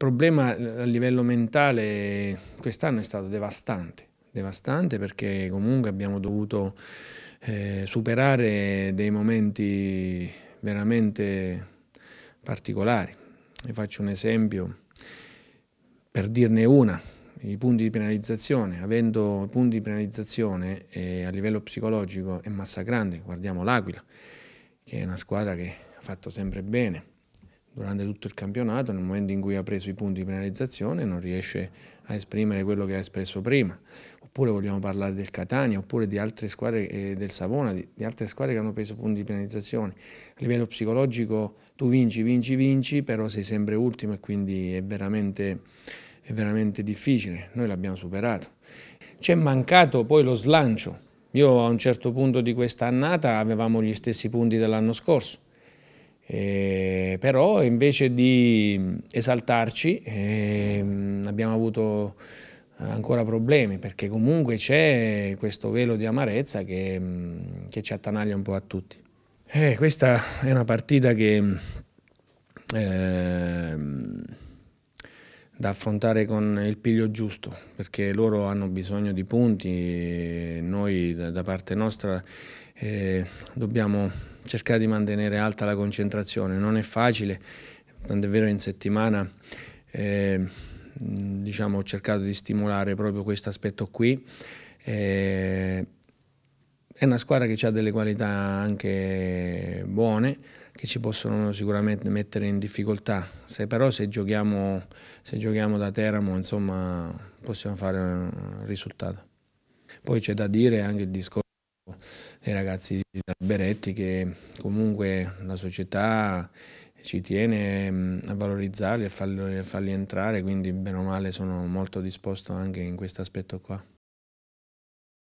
problema eh, a livello mentale quest'anno è stato devastante, devastante perché comunque abbiamo dovuto eh, superare dei momenti veramente particolari. Vi faccio un esempio per dirne una, i punti di penalizzazione, avendo punti di penalizzazione eh, a livello psicologico è massacrante, guardiamo l'Aquila, che è una squadra che ha fatto sempre bene, durante tutto il campionato, nel momento in cui ha preso i punti di penalizzazione, non riesce a esprimere quello che ha espresso prima. Oppure vogliamo parlare del Catania, oppure di altre squadre eh, del Savona, di, di, altre squadre che hanno preso punti di penalizzazione. A livello psicologico tu vinci, vinci, vinci, però sei sempre ultimo e quindi è veramente, è veramente difficile. Noi l'abbiamo superato. Ci è mancato poi lo slancio. Io a un certo punto di questa annata avevamo gli stessi punti dell'anno scorso eh, però invece di esaltarci eh, abbiamo avuto ancora problemi perché comunque c'è questo velo di amarezza che, mm, che ci attanaglia un po' a tutti. Eh, questa è una partita che ehm, da affrontare con il piglio giusto, perché loro hanno bisogno di punti, noi da parte nostra eh, dobbiamo cercare di mantenere alta la concentrazione, non è facile, tanto è vero in settimana eh, diciamo, ho cercato di stimolare proprio questo aspetto qui. Eh, è una squadra che ha delle qualità anche buone, che ci possono sicuramente mettere in difficoltà, se, però se giochiamo, se giochiamo da Teramo insomma, possiamo fare un risultato. Poi c'è da dire anche il discorso dei ragazzi di Alberetti che comunque la società ci tiene mm, a valorizzarli e a farli, farli entrare, quindi bene o male sono molto disposto anche in questo aspetto qua.